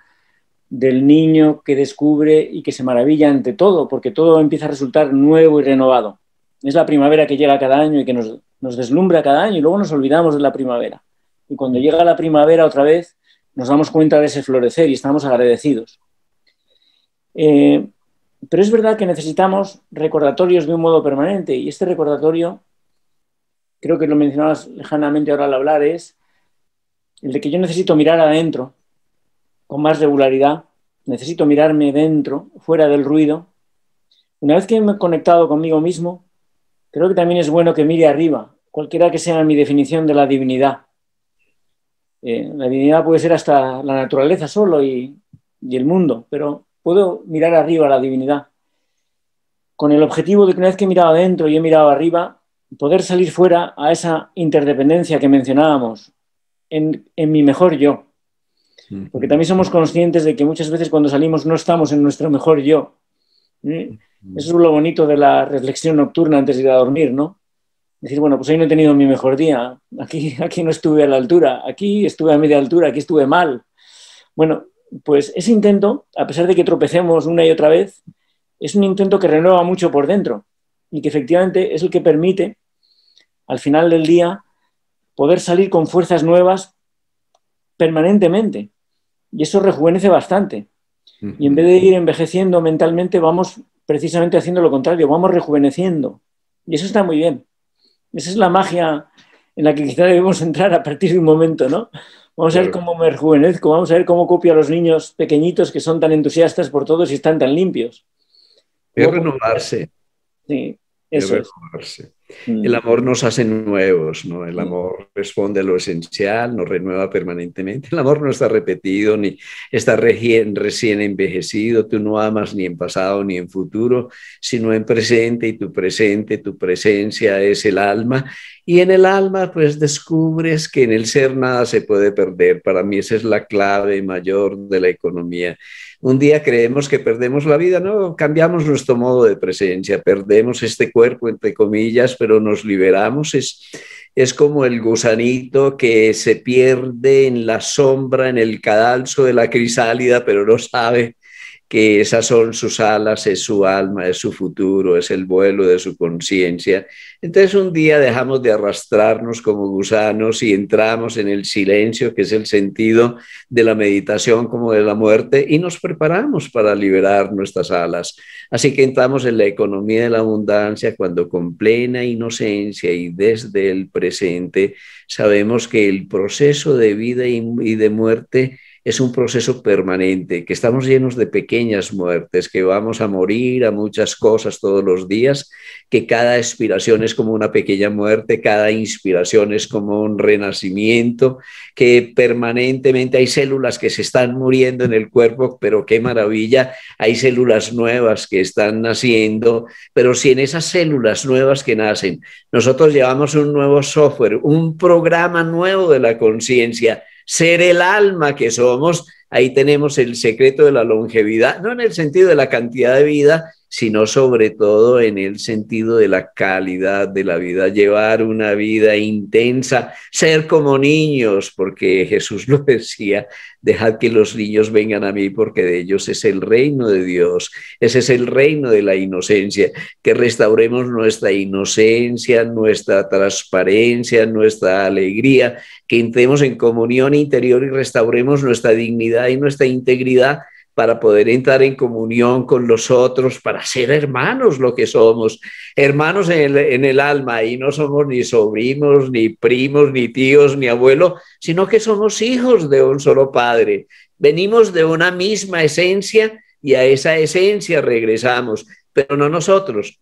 del niño que descubre y que se maravilla ante todo, porque todo empieza a resultar nuevo y renovado. Es la primavera que llega cada año y que nos, deslumbra cada año y luego nos olvidamos de la primavera. Y cuando llega la primavera otra vez, nos damos cuenta de ese florecer y estamos agradecidos. Eh, pero es verdad que necesitamos recordatorios de un modo permanente y este recordatorio creo que lo mencionabas lejanamente ahora al hablar, es el de que yo necesito mirar adentro con más regularidad, necesito mirarme dentro, fuera del ruido. Una vez que me he conectado conmigo mismo, creo que también es bueno que mire arriba, cualquiera que sea mi definición de la divinidad. Eh, la divinidad puede ser hasta la naturaleza solo y, y el mundo, pero puedo mirar arriba a la divinidad con el objetivo de que una vez que he mirado adentro y he mirado arriba, poder salir fuera a esa interdependencia que mencionábamos, en, mi mejor yo. Porque también somos conscientes de que muchas veces cuando salimos no estamos en nuestro mejor yo. ¿Mm? Eso es lo bonito de la reflexión nocturna antes de ir a dormir, ¿no? Decir, bueno, pues hoy no he tenido mi mejor día, aquí, aquí no estuve a la altura, aquí estuve a media altura, aquí estuve mal. Bueno, pues ese intento, a pesar de que tropecemos una y otra vez, es un intento que renueva mucho por dentro y que efectivamente es el que permite al final del día, poder salir con fuerzas nuevas permanentemente. Y eso rejuvenece bastante. Y en vez de ir envejeciendo mentalmente, vamos precisamente haciendo lo contrario, vamos rejuveneciendo. Y eso está muy bien. Esa es la magia en la que quizá debemos entrar a partir de un momento, ¿no? Vamos a ver cómo me rejuvenezco, vamos a ver cómo copio a los niños pequeñitos que son tan entusiastas por todos y están tan limpios. Es renovarse. Sí, eso es. El mm. amor nos hace nuevos, ¿no? El mm. amor responde a lo esencial, nos renueva permanentemente. El amor no está repetido ni está recién envejecido. Tú no amas ni en pasado ni en futuro, sino en presente y tu presente, tu presencia es el alma. Y en el alma, pues descubres que en el ser nada se puede perder. Para mí esa es la clave mayor de la economía un día creemos que perdemos la vida, no, cambiamos nuestro modo de presencia, perdemos este cuerpo, entre comillas, pero nos liberamos. Es, es como el gusanito que se pierde en la sombra, en el cadalso de la crisálida, pero no sabe que esas son sus alas, es su alma, es su futuro, es el vuelo de su conciencia. Entonces un día dejamos de arrastrarnos como gusanos y entramos en el silencio, que es el sentido de la meditación como de la muerte, y nos preparamos para liberar nuestras alas. Así que entramos en la economía de la abundancia cuando con plena inocencia y desde el presente sabemos que el proceso de vida y de muerte es un proceso permanente, que estamos llenos de pequeñas muertes, que vamos a morir a muchas cosas todos los días, que cada expiración es como una pequeña muerte, cada inspiración es como un renacimiento, que permanentemente hay células que se están muriendo en el cuerpo, pero qué maravilla, hay células nuevas que están naciendo, pero si en esas células nuevas que nacen, nosotros llevamos un nuevo software, un programa nuevo de la conciencia, ser el alma que somos. Ahí tenemos el secreto de la longevidad, no en el sentido de la cantidad de vida, sino sobre todo en el sentido de la calidad de la vida, llevar una vida intensa, ser como niños, porque Jesús lo decía, dejad que los niños vengan a mí porque de ellos es el reino de Dios, ese es el reino de la inocencia, que restauremos nuestra inocencia, nuestra transparencia, nuestra alegría, que entremos en comunión interior y restauremos nuestra dignidad y nuestra integridad para poder entrar en comunión con los otros, para ser hermanos lo que somos, hermanos en el, alma, y no somos ni sobrinos, ni primos, ni tíos, ni abuelos, sino que somos hijos de un solo Padre. Venimos de una misma esencia y a esa esencia regresamos, pero no nosotros,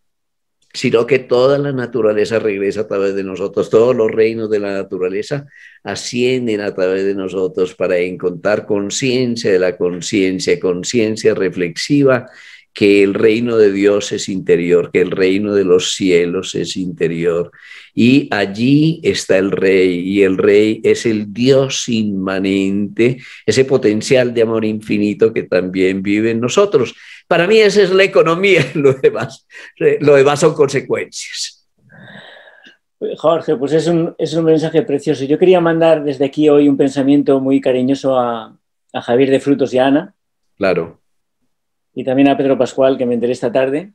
sino que toda la naturaleza regresa a través de nosotros, todos los reinos de la naturaleza ascienden a través de nosotros para encontrar conciencia de la conciencia, conciencia reflexiva que el reino de Dios es interior, que el reino de los cielos es interior. Y allí está el rey, y el rey es el Dios inmanente, ese potencial de amor infinito que también vive en nosotros. Para mí esa es la economía, lo demás, lo demás son consecuencias. Jorge, pues es un, mensaje precioso. Yo quería mandar desde aquí hoy un pensamiento muy cariñoso a, a Javier de Frutos y a Ana. Claro y también a Pedro Pascual, que me enteré esta tarde,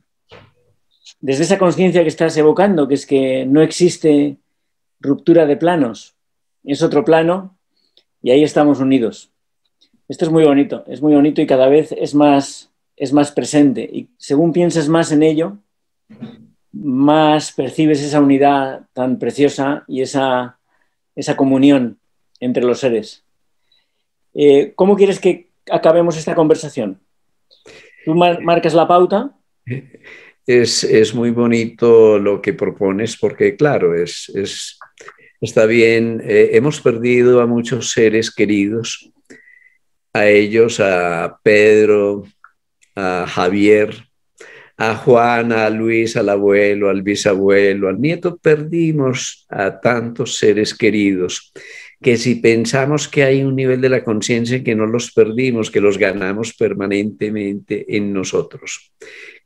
desde esa conciencia que estás evocando, que es que no existe ruptura de planos, es otro plano y ahí estamos unidos. Esto es muy bonito, es muy bonito y cada vez es más, es más presente. Y según piensas más en ello, más percibes esa unidad tan preciosa y esa, comunión entre los seres. Eh, ¿Cómo quieres que acabemos esta conversación? Tú marcas la pauta. Es, muy bonito lo que propones porque, claro, es, está bien, eh, hemos perdido a muchos seres queridos, a ellos, a Pedro, a Javier, a Juana, a Luis, al abuelo, al bisabuelo, al nieto, perdimos a tantos seres queridos que si pensamos que hay un nivel de la conciencia que no los perdimos, que los ganamos permanentemente en nosotros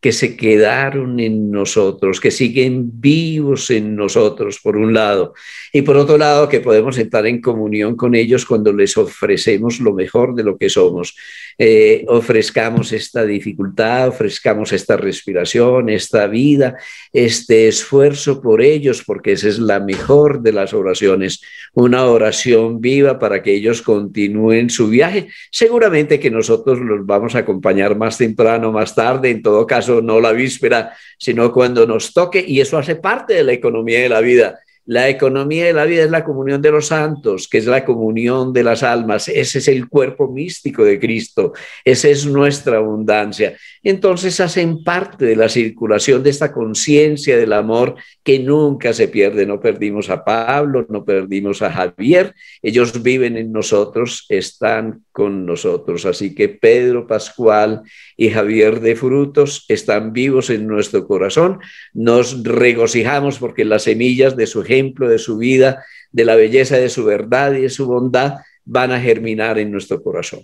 que se quedaron en nosotros, que siguen vivos en nosotros, por un lado, y por otro lado, que podemos estar en comunión con ellos cuando les ofrecemos lo mejor de lo que somos. Eh, ofrezcamos esta dificultad, ofrezcamos esta respiración, esta vida, este esfuerzo por ellos, porque esa es la mejor de las oraciones, una oración viva para que ellos continúen su viaje. Seguramente que nosotros los vamos a acompañar más temprano, más tarde, en todo caso no la víspera, sino cuando nos toque, y eso hace parte de la economía de la vida. La economía de la vida es la comunión de los santos, que es la comunión de las almas. Ese es el cuerpo místico de Cristo. Esa es nuestra abundancia. Entonces hacen parte de la circulación de esta conciencia del amor que nunca se pierde. No perdimos a Pablo, no perdimos a Javier. Ellos viven en nosotros, están con nosotros. Así que Pedro Pascual y Javier de Frutos están vivos en nuestro corazón. Nos regocijamos porque las semillas de su de su vida, de la belleza de su verdad y de su bondad, van a germinar en nuestro corazón.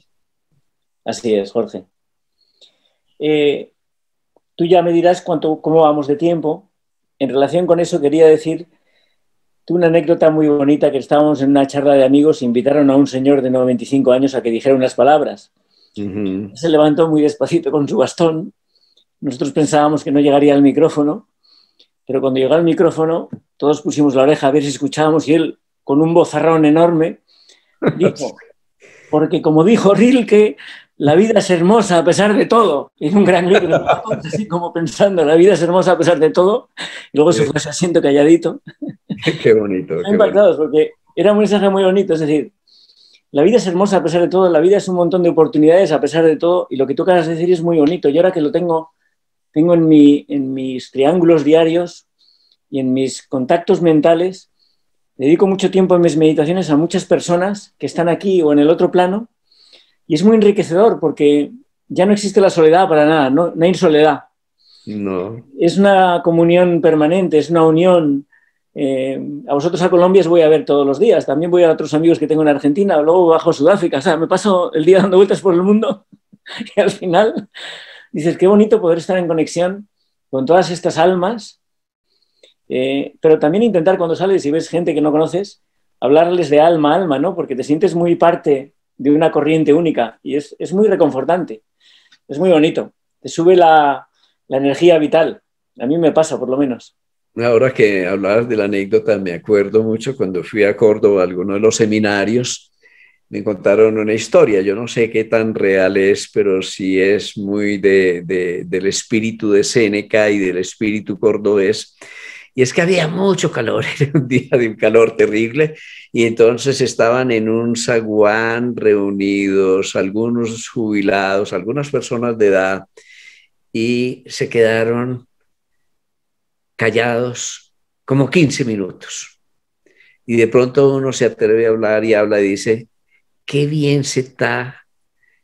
Así es, Jorge. Eh, tú ya me dirás cuánto, cómo vamos de tiempo. En relación con eso quería decir una anécdota muy bonita que estábamos en una charla de amigos, invitaron a un señor de 95 años a que dijera unas palabras. Se levantó muy despacito con su bastón. Nosotros pensábamos que no llegaría al micrófono pero cuando llegó el micrófono, todos pusimos la oreja a ver si escuchábamos y él, con un bozarrón enorme, dijo, porque como dijo Rilke, la vida es hermosa a pesar de todo. En un gran libro, así como pensando, la vida es hermosa a pesar de todo. Y luego se fue a asiento calladito. Qué bonito. Qué impactados porque era un mensaje muy bonito. Es decir, la vida es hermosa a pesar de todo, la vida es un montón de oportunidades a pesar de todo. Y lo que tú acabas de decir es muy bonito. Y ahora que lo tengo tengo en, en mis triángulos diarios y en mis contactos mentales, dedico mucho tiempo en mis meditaciones a muchas personas que están aquí o en el otro plano, y es muy enriquecedor porque ya no existe la soledad para nada, no, hay soledad. No. Es una comunión permanente, es una unión. Eh, a vosotros a Colombia os voy a ver todos los días, también voy a otros amigos que tengo en Argentina, luego bajo a Sudáfrica, o sea, me paso el día dando vueltas por el mundo y al final Dices, qué bonito poder estar en conexión con todas estas almas, eh, pero también intentar cuando sales y ves gente que no conoces, hablarles de alma a alma, ¿no? Porque te sientes muy parte de una corriente única y es, muy reconfortante, es muy bonito, te sube la, energía vital, a mí me pasa por lo menos. Ahora que hablar de la anécdota, me acuerdo mucho cuando fui a Córdoba a alguno de los seminarios me contaron una historia, yo no sé qué tan real es, pero sí es muy de, del espíritu de Séneca y del espíritu cordobés. Y es que había mucho calor, era un día de un calor terrible, y entonces estaban en un zaguán reunidos algunos jubilados, algunas personas de edad, y se quedaron callados como 15 minutos. Y de pronto uno se atreve a hablar y habla y dice, qué bien se está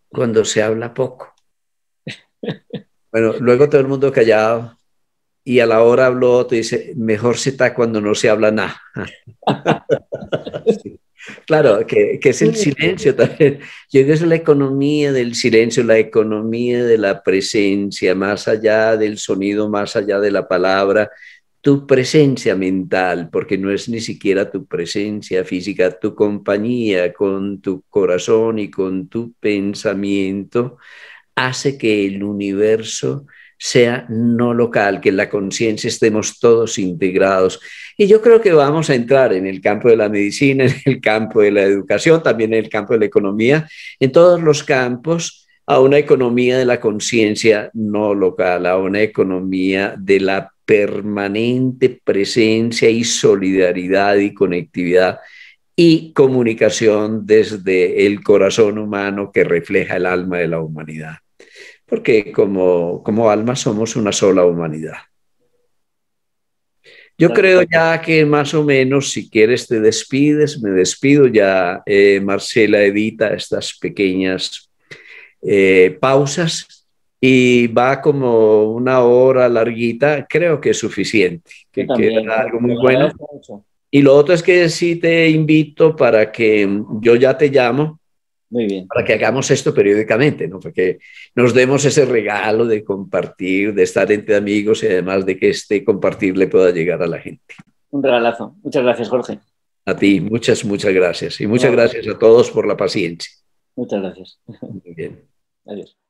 cuando se habla poco. Bueno, luego todo el mundo callado y a la hora habló, te dice, mejor se está cuando no se habla nada. Claro, que, que, es el silencio también. Yo creo que es la economía del silencio, la economía de la presencia, más allá del sonido, más allá de la palabra, tu presencia mental, porque no es ni siquiera tu presencia física, tu compañía con tu corazón y con tu pensamiento, hace que el universo sea no local, que en la conciencia estemos todos integrados. Y yo creo que vamos a entrar en el campo de la medicina, en el campo de la educación, también en el campo de la economía, en todos los campos a una economía de la conciencia no local, a una economía de la permanente presencia y solidaridad y conectividad y comunicación desde el corazón humano que refleja el alma de la humanidad. Porque como, como alma somos una sola humanidad. Yo creo ya que más o menos, si quieres, te despides, me despido ya, eh, Marcela, edita estas pequeñas eh, pausas y va como una hora larguita, creo que es suficiente, que algo muy bueno. Y lo otro es que sí te invito para que mm, yo ya te llamo. Muy bien. Para que hagamos esto periódicamente, ¿no? Porque nos demos ese regalo de compartir, de estar entre amigos y además de que este compartir le pueda llegar a la gente. Un regalazo. Muchas gracias, Jorge. A ti, muchas, muchas gracias. Y muchas gracias a todos por la paciencia. Muchas gracias. Muy bien. Adiós.